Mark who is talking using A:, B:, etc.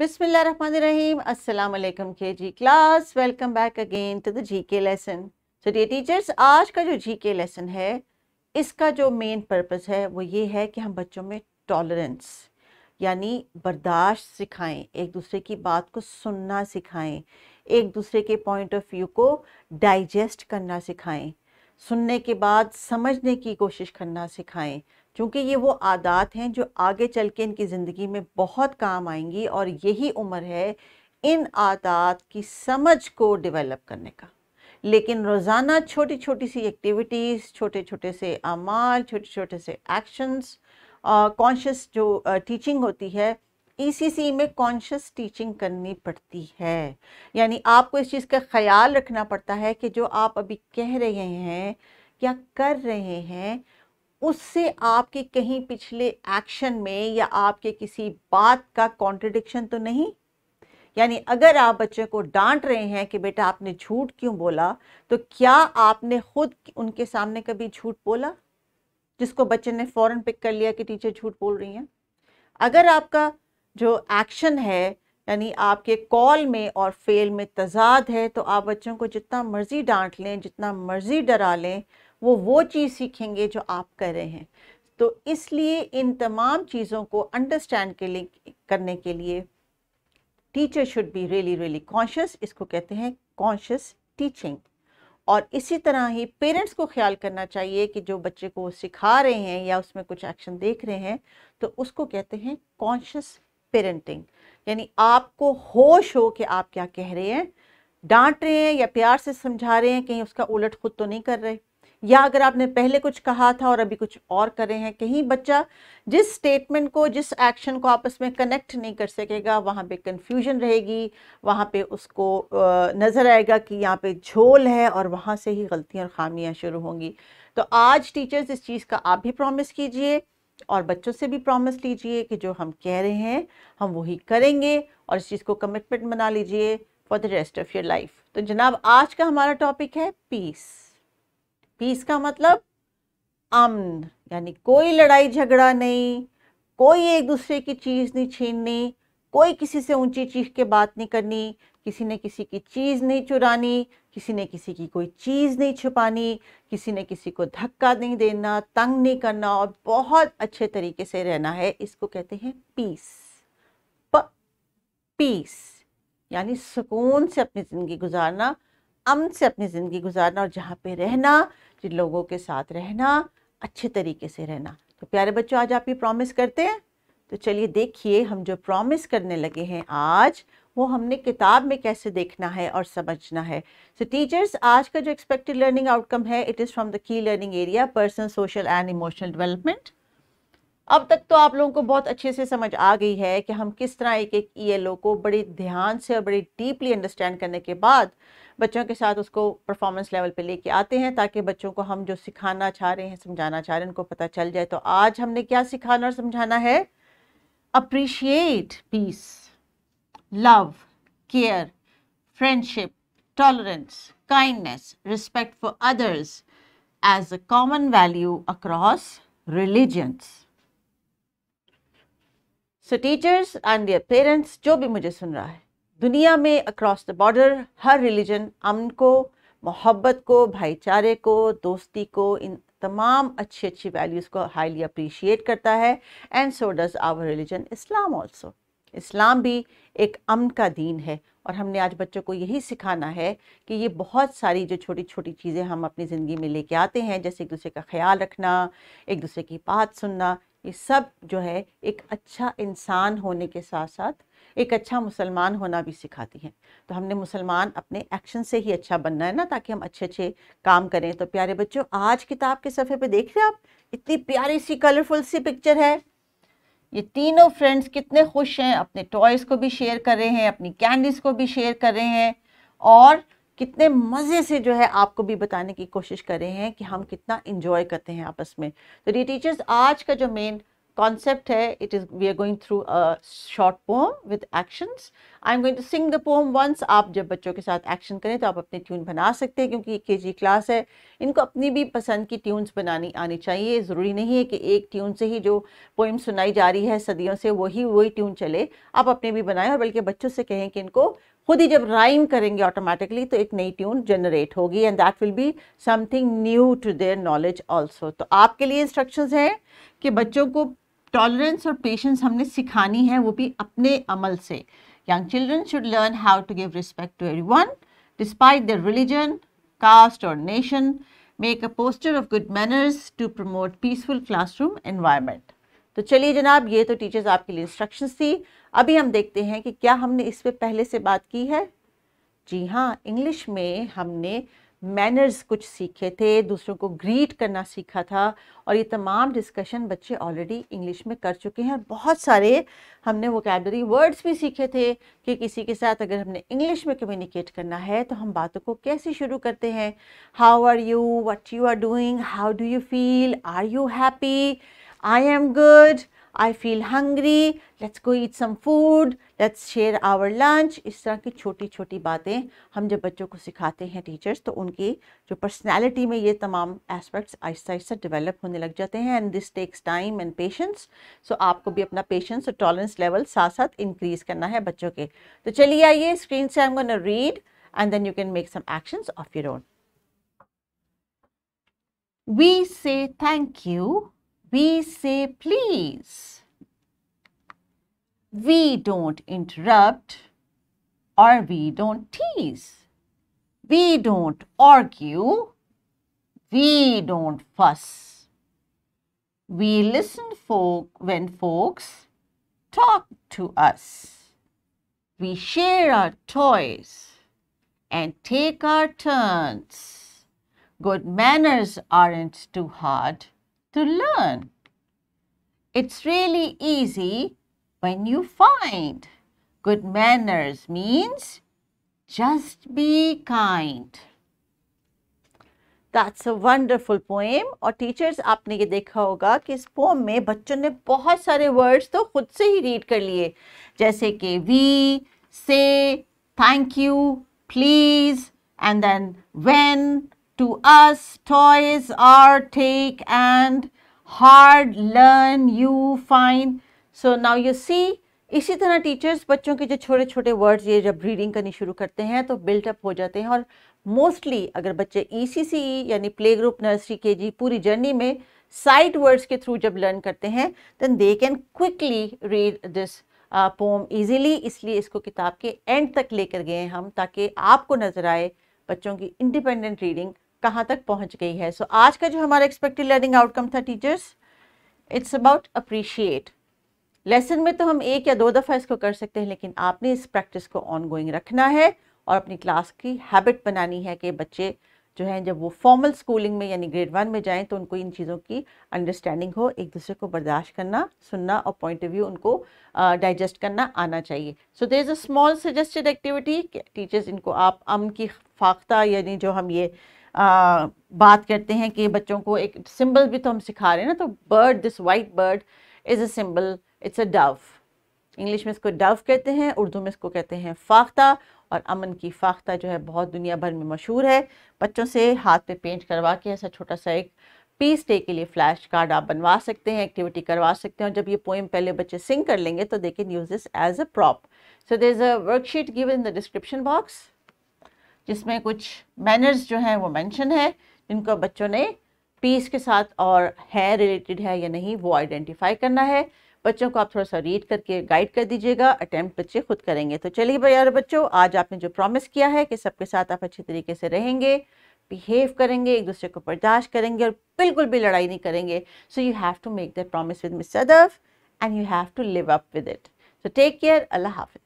A: बिस्मिल्लाहमानिरहीम अस्सलाम वालेकुम K G class welcome back again to the G K lesson so dear teachers आज का जो जी के लेसन है इसका जो मेन पर्पस है वो ये है कि हम बच्चों में टॉलरेंस यानी बर्दाश्त सिखाएं एक दूसरे की बात को सुनना सिखाएं एक दूसरे के पॉइंट ऑफ व्यू को डाइजेस्ट करना सिखाएं सुनने के बाद समझने की कोशिश करना सिखाएं क्योंकि ये वो आदात हैं जो आगे चल के इनकी ज़िंदगी में बहुत काम आएंगी और यही उम्र है इन आदात की समझ को डेवलप करने का लेकिन रोज़ाना छोटी छोटी सी एक्टिविटीज़ छोटे छोटे से अमाल छोटे छोटे से एक्शंस कॉन्शियस जो टीचिंग होती है ईसीसी e में कॉन्शियस टीचिंग करनी पड़ती है यानी आपको इस चीज़ का ख्याल रखना पड़ता है कि जो आप अभी कह रहे हैं या कर रहे हैं उससे आपके कहीं पिछले एक्शन में या आपके किसी बात का कॉन्ट्रडिक्शन तो नहीं यानी अगर आप बच्चे को डांट रहे हैं कि बेटा आपने झूठ क्यों बोला तो क्या आपने खुद उनके सामने कभी झूठ बोला जिसको बच्चे ने फ़ौरन पिक कर लिया कि टीचर झूठ बोल रही हैं अगर आपका जो एक्शन है यानी आपके कॉल में और फेल में तजाद है तो आप बच्चों को जितना मर्ज़ी डांट लें जितना मर्ज़ी डरा लें वो वो चीज़ सीखेंगे जो आप कर रहे हैं तो इसलिए इन तमाम चीज़ों को अंडरस्टैंड के लिए करने के लिए teacher should be really really conscious इसको कहते हैं कॉन्शियस टीचिंग और इसी तरह ही पेरेंट्स को ख्याल करना चाहिए कि जो बच्चे को सिखा रहे हैं या उसमें कुछ एक्शन देख रहे हैं तो उसको कहते हैं कॉन्शियस पेरेंटिंग यानी आपको होश हो कि आप क्या कह रहे हैं डांट रहे हैं या प्यार से समझा रहे हैं कहीं उसका उलट खुद तो नहीं कर रहे या अगर आपने पहले कुछ कहा था और अभी कुछ और रहे हैं कहीं बच्चा जिस स्टेटमेंट को जिस एक्शन को आपस में कनेक्ट नहीं कर सकेगा वहाँ पे कन्फ्यूजन रहेगी वहाँ पे उसको नज़र आएगा कि यहाँ पे झोल है और वहाँ से ही गलतियाँ और ख़ामियाँ शुरू होंगी तो आज टीचर्स इस चीज़ का आप भी प्रॉमिस कीजिए और बच्चों से भी प्रॉमिस लीजिए कि जो हम कह रहे हैं हम वही करेंगे और इस चीज़ को कमिटमेंट बना लीजिए for the rest of your life तो जनाब आज का हमारा टॉपिक है पीस पीस का मतलब अमन यानी कोई लड़ाई झगड़ा नहीं कोई एक दूसरे की चीज़ नहीं छीननी कोई किसी से ऊंची चीख के बात नहीं करनी किसी ने किसी की चीज़ नहीं चुरानी किसी ने किसी की कोई चीज़ नहीं छुपानी किसी ने किसी को धक्का नहीं देना तंग नहीं करना और बहुत अच्छे तरीके से रहना है इसको कहते हैं पीस पीस यानी सुकून से अपनी ज़िंदगी गुजारना अमन से अपनी ज़िंदगी गुजारना और जहाँ पे रहना जिन लोगों के साथ रहना अच्छे तरीके से रहना तो प्यारे बच्चों आज आप ये प्रॉमिस करते हैं तो चलिए देखिए हम जो प्रॉमिस करने लगे हैं आज वो हमने किताब में कैसे देखना है और समझना है सो so, टीचर्स आज का जो एक्सपेक्टेड लर्निंग आउटकम है it is from the key learning area personal social and emotional development अब तक तो आप लोगों को बहुत अच्छे से समझ आ गई है कि हम किस तरह एक एक ई को बड़े ध्यान से और बड़े डीपली अंडरस्टैंड करने के बाद बच्चों के साथ उसको परफॉर्मेंस लेवल पे लेके आते हैं ताकि बच्चों को हम जो सिखाना चाह रहे हैं समझाना चाह रहे हैं उनको पता चल जाए तो आज हमने क्या सिखाना और समझाना है appreciate peace love care friendship tolerance kindness respect for others as a common value across religions so teachers and their parents जो भी मुझे सुन रहा है दुनिया में अक्रॉस द बॉर्डर हर रिलीजन अमन को मोहब्बत को भाईचारे को दोस्ती को इन तमाम अच्छी अच्छी वैल्यूज़ को हाईली अप्रिशिएट करता है and so does our religion Islam also Islam भी एक अमन का दीन है और हमने आज बच्चों को यही सिखाना है कि ये बहुत सारी जो छोटी छोटी चीज़ें हम अपनी ज़िंदगी में लेके आते हैं जैसे एक दूसरे का ख्याल रखना एक दूसरे की बात सुनना ये सब जो है एक अच्छा इंसान होने के साथ साथ एक अच्छा मुसलमान होना भी सिखाती हैं तो हमने मुसलमान अपने एक्शन से ही अच्छा बनना है ना ताकि हम अच्छे अच्छे काम करें तो प्यारे बच्चों आज किताब के सफ़े पे देख रहे आप इतनी प्यारी सी कलरफुल सी पिक्चर है ये तीनों फ्रेंड्स कितने खुश हैं अपने टॉयज़ को भी शेयर कर रहे हैं अपनी कैंडीज़ को भी शेयर कर रहे हैं और कितने मज़े से जो है आपको भी बताने की कोशिश कर रहे हैं कि हम कितना इन्जॉय करते हैं आपस में तो डी टीचर्स आज का जो मेन कॉन्सेप्ट है it is we are going through short poem with actions I am going to sing the poem once आप जब बच्चों के साथ एक्शन करें तो आप अपनी ट्यून बना सकते हैं क्योंकि के जी क्लास है इनको अपनी भी पसंद की ट्यून्स बनानी आनी चाहिए ज़रूरी नहीं है कि एक ट्यून से ही जो पोइम सुनाई जा रही है सदियों से वही वही ट्यून चले आप अपने भी बनाएं और बल्कि बच्चों से कहें कि इनको खुद ही जब राइम करेंगे ऑटोमेटिकली तो एक नई ट्यून जनरेट होगी and that will be something new to their knowledge also तो आपके लिए इंस्ट्रक्शंस हैं कि बच्चों को टॉलरेंस और पेशेंस हमने सिखानी है वो भी अपने अमल से Young children should learn how to give respect to everyone, despite their religion, caste or nation. Make a poster of good manners to promote peaceful classroom environment. तो चलिए जनाब ये तो टीचर्स आपके लिए इंस्ट्रक्शन थी अभी हम देखते हैं कि क्या हमने इस पर पहले से बात की है जी हाँ इंग्लिश में हमने मैनर्स कुछ सीखे थे दूसरों को ग्रीट करना सीखा था और ये तमाम डिस्कशन बच्चे ऑलरेडी इंग्लिश में कर चुके हैं बहुत सारे हमने वोकेबलरी वर्ड्स भी सीखे थे कि किसी के साथ अगर हमने इंग्लिश में कम्युनिकेट करना है तो हम बातों को कैसे शुरू करते हैं how are you what you are doing how do you feel are you happy I am good I feel hungry let's go eat some food let's share our lunch इस तरह की छोटी छोटी बातें हम जब बच्चों को सिखाते हैं टीचर्स तो उनकी जो पर्सनैलिटी में ये तमाम एस्पेक्ट्स आहिस्ता आहिस्ता डेवलप होने लग जाते हैं and this takes time and patience so आपको भी अपना पेशेंस और टॉलरेंस लेवल साथ साथ इंक्रीज करना है बच्चों के तो चलिए आइए स्क्रीन से I am gonna read and then you can make some actions of your own we say thank you We say please. We don't interrupt or we don't tease. We don't argue. We don't fuss. We listen folk when folks talk to us. We share our toys and take our turns. Good manners aren't too hard to learn. It's really easy when you find. Good manners means just be kind. That's a wonderful poem. And teachers, you have seen that in this poem, the children have read many words themselves. Like we, say, thank you, please, and then when, To us, toys are take and hard learn you find. So now you see इसी तरह teachers बच्चों के जो छोटे छोटे words ये जब reading करनी शुरू करते हैं तो बिल्टअप हो जाते हैं और मोस्टली अगर बच्चे ई e e, यानी play group nursery K G पूरी जर्नी में साइट वर्ड्स के थ्रू जब लर्न करते हैं then they can quickly read this poem easily इसलिए इसको किताब के एंड तक लेकर गए हम ताकि आपको नज़र आए बच्चों की इंडिपेंडेंट रीडिंग कहाँ तक पहुँच गई है सो so, आज का जो हमारा एक्सपेक्टेड लर्निंग आउटकम था teachers it's about appreciate lesson में तो हम एक या दो दफ़ा इसको कर सकते हैं लेकिन आपने इस प्रैक्टिस को ऑन गोइंग रखना है और अपनी क्लास की हैबिट बनानी है कि बच्चे जो हैं जब वो फॉर्मल स्कूलिंग में यानी ग्रेड वन में जाएं तो उनको इन चीज़ों की अंडरस्टैंडिंग हो एक दूसरे को बर्दाश्त करना सुनना और पॉइंट ऑफ व्यू उनको डाइजेस्ट uh, करना आना चाहिए so there is a small suggested activity teachers इनको आप अम की फाख्ता यानी जो हम ये आ, बात करते हैं कि बच्चों को एक सिंबल भी तो हम सिखा रहे हैं ना तो bird this white bird is a symbol it's a dove English में इसको डव कहते हैं उर्दू में इसको कहते हैं फाख्ता और अमन की फाख्ता जो है बहुत दुनिया भर में मशहूर है बच्चों से हाथ पे पेंट करवा के ऐसा छोटा सा एक पीस डे के लिए फ्लैश कार्ड आप बनवा सकते हैं एक्टिविटी करवा सकते हैं और जब ये पोइम पहले बच्चे सिंग कर लेंगे तो they can use this as a prop so there is a worksheet given in the description box जिसमें कुछ मैनर्स जो हैं वो मेंशन है जिनको बच्चों ने पीस के साथ और है रिलेटेड है या नहीं वो आइडेंटिफाई करना है बच्चों को आप थोड़ा सा रीड करके गाइड कर दीजिएगा अटैम्प्ट बच्चे खुद करेंगे तो चलिए भैया बच्चों आज आपने जो प्रॉमिस किया है कि सबके साथ आप अच्छे तरीके से रहेंगे बिहेव करेंगे एक दूसरे को बर्दाश्त करेंगे और बिल्कुल भी लड़ाई नहीं करेंगे so you have to make that promise with Miss Sadaf and you have to live up with it so take care अल्लाह हाफिज